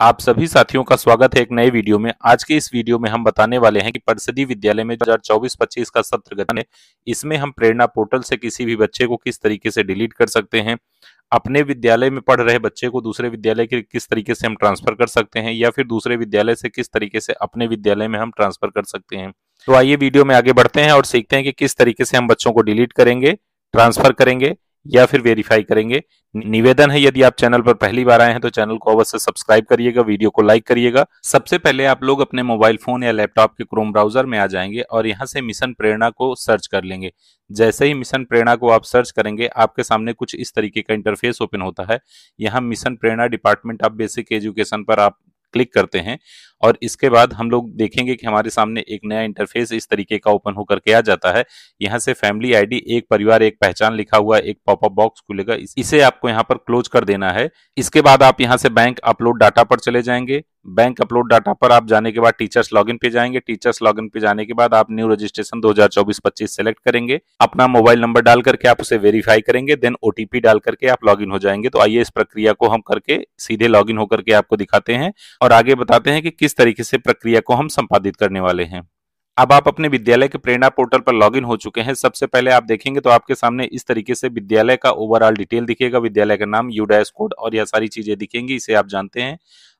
आप सभी साथियों का स्वागत है एक नए वीडियो में आज के इस वीडियो में हम बताने वाले हैं कि परसदी विद्यालय में 2024-25 का सत्र गठन है इसमें हम प्रेरणा पोर्टल से किसी भी बच्चे को किस तरीके से डिलीट कर सकते हैं अपने विद्यालय में पढ़ रहे बच्चे को दूसरे विद्यालय के किस तरीके से हम ट्रांसफर कर सकते हैं या फिर दूसरे विद्यालय से किस तरीके से अपने विद्यालय में हम ट्रांसफर कर सकते हैं तो आइए वीडियो में आगे बढ़ते हैं और सीखते हैं कि किस तरीके से हम बच्चों को डिलीट करेंगे ट्रांसफर करेंगे या फिर वेरीफाई करेंगे निवेदन है यदि आप चैनल पर पहली बार आए हैं तो चैनल को अवश्य सब्सक्राइब करिएगा वीडियो को लाइक करिएगा सबसे पहले आप लोग अपने मोबाइल फोन या लैपटॉप के क्रोम ब्राउजर में आ जाएंगे और यहाँ से मिशन प्रेरणा को सर्च कर लेंगे जैसे ही मिशन प्रेरणा को आप सर्च करेंगे आपके सामने कुछ इस तरीके का इंटरफेस ओपन होता है यहाँ mission Prerna department of basic education पर आप क्लिक करते हैं और इसके बाद हम लोग देखेंगे कि हमारे सामने एक नया इंटरफेस इस तरीके का ओपन होकर के आ जाता है यहाँ से फैमिली आईडी एक परिवार एक पहचान लिखा हुआ एक पॉपअप बॉक्स खुलेगा इसे आपको यहाँ पर क्लोज कर देना है इसके बाद आप यहाँ से बैंक अपलोड डाटा पर चले जाएंगे बैंक अपलोड डाटा पर आप जाने के बाद टीचर्स लॉगिन पे जाएंगे टीचर्स लॉगिन पे जाने के बाद आप न्यू रजिस्ट्रेशन 2024-25 सेलेक्ट करेंगे अपना मोबाइल नंबर डाल करके आप उसे वेरीफाई करेंगे देन ओटीपी डाल करके आप लॉगिन हो जाएंगे तो आइए इस प्रक्रिया को हम करके सीधे लॉगिन होकर के आपको दिखाते हैं और आगे बताते हैं कि किस तरीके से प्रक्रिया को हम संपादित करने वाले हैं अब आप अपने विद्यालय के प्रेरणा पोर्टल पर लॉगिन हो चुके हैं सबसे पहले आप देखेंगे तो आपके सामने इस तरीके से विद्यालय का ओवरऑल डिटेल दिखेगा विद्यालय का नाम यू डैश कोड और यह सारी चीजें दिखेंगी इसे आप जानते हैं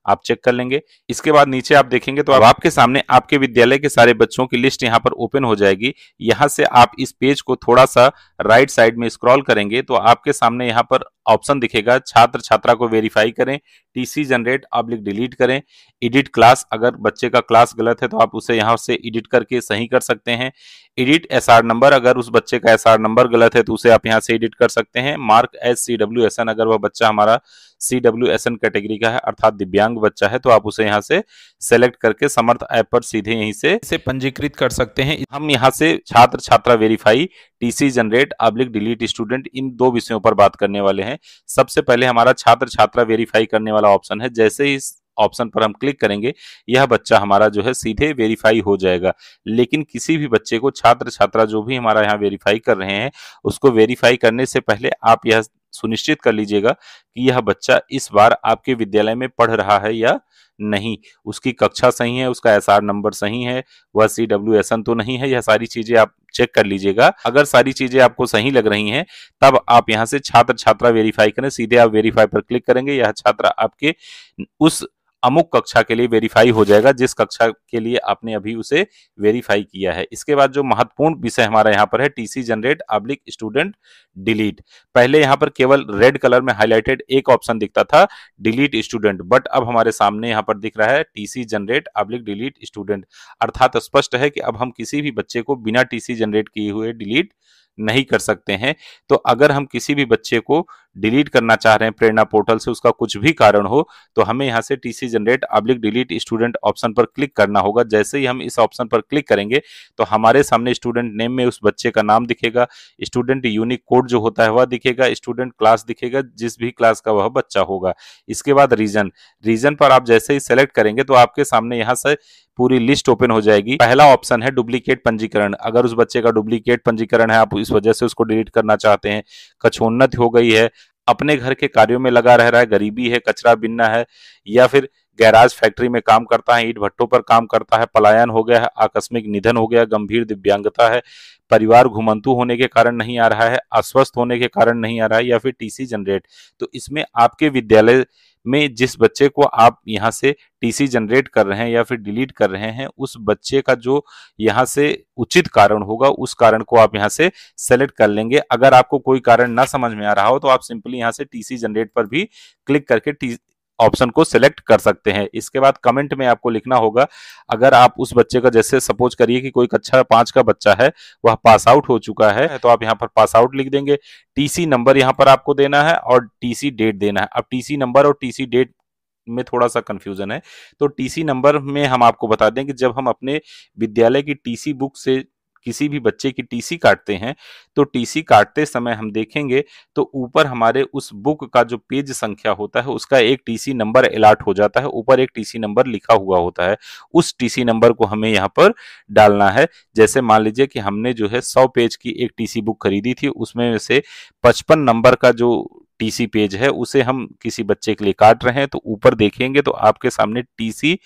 आप चेक कर लेंगे इसके बाद नीचे आप देखेंगे तो अब आपके सामने आपके विद्यालय के सारे बच्चों की लिस्ट यहाँ पर ओपन हो जाएगी यहाँ से आप इस पेज को थोड़ा सा राइट साइड में स्क्रॉल करेंगे तो आपके सामने यहाँ पर ऑप्शन दिखेगा छात्र छात्रा को वेरीफाई करें टीसी जनरेट अब्लिक डिलीट करें एडिट क्लास अगर बच्चे का क्लास गलत है तो आप उसे यहाँ से एडिट करके सही कर सकते हैं एडिट एस नंबर अगर उस बच्चे का एस नंबर गलत है तो उसे आप यहाँ से एडिट कर सकते हैं mark as C W S N अगर वह बच्चा हमारा C W S N category का है अर्थात दिव्यांग बच्चा है तो आप उसे यहाँ से सेलेक्ट करके समर्थ ऐप पर सीधे यहीं से इसे पंजीकृत कर सकते हैं हम यहाँ से छात्र छात्रा वेरीफाई टीसी जनरेट अब्लिक डिलीट स्टूडेंट इन दो विषयों पर बात करने वाले हैं सबसे पहले हमारा छात्र छात्रा वेरीफाई करने वाला ऑप्शन है जैसे ही ऑप्शन पर हम क्लिक करेंगे यह बच्चा हमारा जो है सीधे वेरीफाई हो जाएगा लेकिन किसी भी बच्चे को छात्र छात्रा जो भी हमारा यहाँ वेरीफाई कर रहे हैं उसको वेरीफाई करने से पहले आप यह सुनिश्चित कर लीजिएगा कि यह बच्चा इस बार आपके विद्यालय में पढ़ रहा है या नहीं उसकी कक्षा सही है उसका एस नंबर सही है वह सी डब्ल्यू एस एन तो नहीं है यह सारी चीजें आप चेक कर लीजिएगा अगर सारी चीजें आपको सही लग रही हैं तब आप यहां से छात्र छात्रा वेरीफाई करें सीधे आप वेरीफाई पर क्लिक करेंगे यह छात्र आपके उस अमुक कक्षा के लिए वेरीफाई हो जाएगा जिस कक्षा के लिए आपने अभी उसे वेरीफाई किया है इसके बाद जो महत्वपूर्ण विषय हमारा यहाँ पर है टीसी जनरेट अब्लिक स्टूडेंट डिलीट पहले यहाँ पर केवल रेड कलर में हाईलाइटेड एक ऑप्शन दिखता था डिलीट स्टूडेंट बट अब हमारे सामने यहाँ पर दिख रहा है टीसी जनरेट अब्लिक डिलीट स्टूडेंट अर्थात स्पष्ट है कि अब हम किसी भी बच्चे को बिना टीसी जनरेट किए हुए डिलीट नहीं कर सकते हैं तो अगर हम किसी भी बच्चे को डिलीट करना चाह रहे हैं प्रेरणा पोर्टल से उसका कुछ भी कारण हो तो हमें यहाँ से टीसी जनरेट अब्लिक डिलीट स्टूडेंट ऑप्शन पर क्लिक करना होगा जैसे ही हम इस ऑप्शन पर क्लिक करेंगे तो हमारे सामने स्टूडेंट नेम में उस बच्चे का नाम दिखेगा स्टूडेंट यूनिक कोड जो होता है वह दिखेगा स्टूडेंट क्लास दिखेगा जिस भी क्लास का वह बच्चा होगा इसके बाद रीजन रीजन पर आप जैसे ही सेलेक्ट करेंगे तो आपके सामने यहाँ से पूरी लिस्ट ओपन हो जाएगी पहला ऑप्शन है डुप्लीकेट पंजीकरण अगर उस बच्चे का डुप्लीकेट पंजीकरण है आप इस वजह से उसको डिलीट करना चाहते हैं कछोन्नत हो गई है अपने घर के कार्यों में लगा रह रहा है गरीबी है कचरा बिनना है या फिर गैराज फैक्ट्री में काम करता है ईट भट्टों पर काम करता है पलायन हो गया है आकस्मिक निधन हो गया गंभीर दिव्यांगता है परिवार घुमंतु होने के कारण नहीं आ रहा है अस्वस्थ होने के कारण नहीं आ रहा है या फिर टीसी जनरेट तो इसमें आपके विद्यालय में जिस बच्चे को आप यहाँ से टीसी जनरेट कर रहे हैं या फिर डिलीट कर रहे हैं उस बच्चे का जो यहाँ से उचित कारण होगा उस कारण को आप यहाँ से सेलेक्ट कर लेंगे अगर आपको कोई कारण ना समझ में आ रहा हो तो आप सिंपली यहाँ से टीसी जनरेट पर भी क्लिक करके टी ऑप्शन को सिलेक्ट कर सकते हैं इसके बाद कमेंट में आपको लिखना होगा अगर आप उस बच्चे का जैसे सपोज करिए कि कोई कक्षा अच्छा पांच का बच्चा है वह पास आउट हो चुका है तो आप यहाँ पर पास आउट लिख देंगे टीसी नंबर यहाँ पर आपको देना है और टीसी डेट देना है अब टीसी नंबर और टीसी डेट में थोड़ा सा कंफ्यूजन है तो टीसी नंबर में हम आपको बता दें कि जब हम अपने विद्यालय की टीसी बुक से किसी भी बच्चे की टीसी काटते हैं तो टीसी काटते समय हम देखेंगे तो ऊपर हमारे उस बुक का जो पेज संख्या होता है उसका एक टीसी नंबर अलाट हो जाता है ऊपर एक टीसी नंबर लिखा हुआ होता है उस टीसी नंबर को हमें यहाँ पर डालना है जैसे मान लीजिए कि हमने जो है सौ पेज की एक टीसी बुक खरीदी थी उसमें से पचपन नंबर का जो टीसी पेज है उसे हम किसी बच्चे के लिए काट रहे हैं तो ऊपर देखेंगे तो आपके सामने टीसी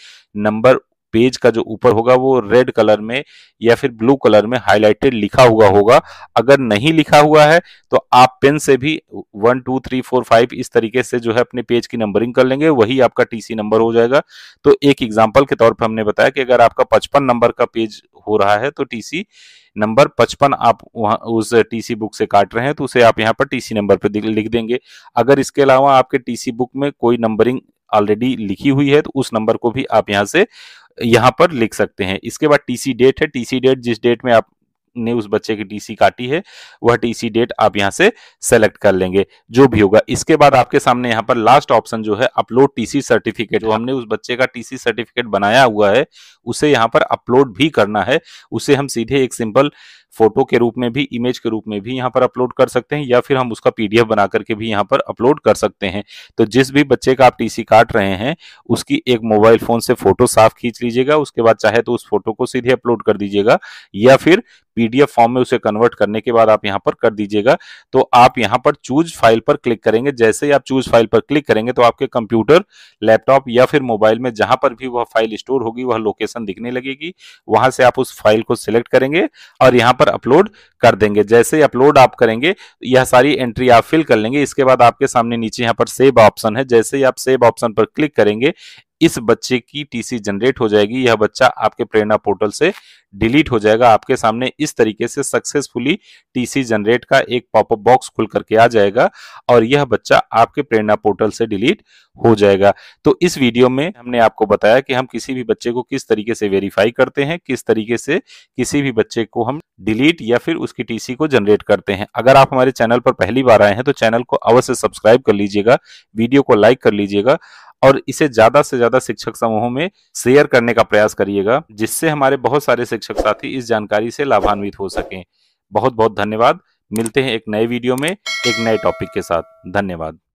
नंबर पेज का जो ऊपर होगा वो रेड कलर में या फिर ब्लू कलर में हाईलाइटेड लिखा हुआ होगा अगर नहीं लिखा हुआ है तो आप पेन से भी one two three four five इस तरीके से जो है अपने पेज की नंबरिंग कर लेंगे वही आपका टीसी नंबर हो जाएगा तो एक एग्जाम्पल के तौर पर हमने बताया कि अगर आपका पचपन नंबर का पेज हो रहा है तो टीसी नंबर पचपन आप वहाँ उस टीसी बुक से काट रहे हैं तो उसे आप यहाँ पर टीसी नंबर पर लिख देंगे अगर इसके अलावा आपके टीसी बुक में कोई नंबरिंग ऑलरेडी लिखी हुई है तो उस नंबर को भी आप यहाँ से यहाँ पर लिख सकते हैं इसके बाद टीसी डेट है टीसी डेट जिस डेट में आप ने उस बच्चे की टीसी काटी है वह टीसी डेट आप यहां से सेलेक्ट कर लेंगे जो भी होगा इसके बाद आपके सामने यहां पर लास्ट ऑप्शन जो है अपलोड टीसी सर्टिफिकेट जो हमने उस बच्चे का टीसी सर्टिफिकेट बनाया हुआ है उसे यहां पर अपलोड भी करना है उसे हम सीधे एक सिंपल फोटो के रूप में भी इमेज के रूप में भी यहाँ पर अपलोड कर सकते हैं या फिर हम उसका पीडीएफ बना करके भी यहाँ पर अपलोड कर सकते हैं तो जिस भी बच्चे का आप टीसी काट रहे हैं उसकी एक मोबाइल फोन से फोटो साफ खींच लीजिएगा उसके बाद चाहे तो उस फोटो को सीधे अपलोड कर दीजिएगा या फिर पीडीएफ फॉर्म में उसे कन्वर्ट करने के बाद आप यहाँ पर कर दीजिएगा तो आप यहाँ पर चूज फाइल पर क्लिक करेंगे जैसे ही आप चूज फाइल पर क्लिक करेंगे तो आपके कंप्यूटर लैपटॉप या फिर मोबाइल में जहां पर भी वह फाइल स्टोर होगी वह लोकेशन दिखने लगेगी वहां से आप उस फाइल को सिलेक्ट करेंगे और यहाँ पर पर अपलोड कर देंगे जैसे ही अपलोड आप करेंगे यह सारी एंट्री आप फिल कर लेंगे इसके बाद आपके सामने नीचे यहाँ पर सेव ऑप्शन है जैसे ही आप सेव ऑप्शन पर क्लिक करेंगे इस बच्चे की टीसी जनरेट हो जाएगी यह बच्चा आपके प्रेरणा पोर्टल से डिलीट हो जाएगा आपके सामने इस तरीके से सक्सेसफुली टीसी जनरेट का एक पॉपअप बॉक्स खुल करके आ जाएगा और यह बच्चा आपके प्रेरणा पोर्टल से डिलीट हो जाएगा तो इस वीडियो में हमने आपको बताया कि हम किसी भी बच्चे को किस तरीके से वेरीफाई करते हैं किस तरीके से किसी भी बच्चे को हम डिलीट या फिर उसकी टीसी को जनरेट करते हैं अगर आप हमारे चैनल पर पहली बार आए हैं तो चैनल को अवश्य सब्सक्राइब कर लीजिएगा वीडियो को लाइक कर लीजिएगा और इसे ज्यादा से ज्यादा शिक्षक समूहों में शेयर करने का प्रयास करिएगा जिससे हमारे बहुत सारे शिक्षक साथी इस जानकारी से लाभान्वित हो सके बहुत बहुत धन्यवाद मिलते हैं एक नए वीडियो में एक नए टॉपिक के साथ धन्यवाद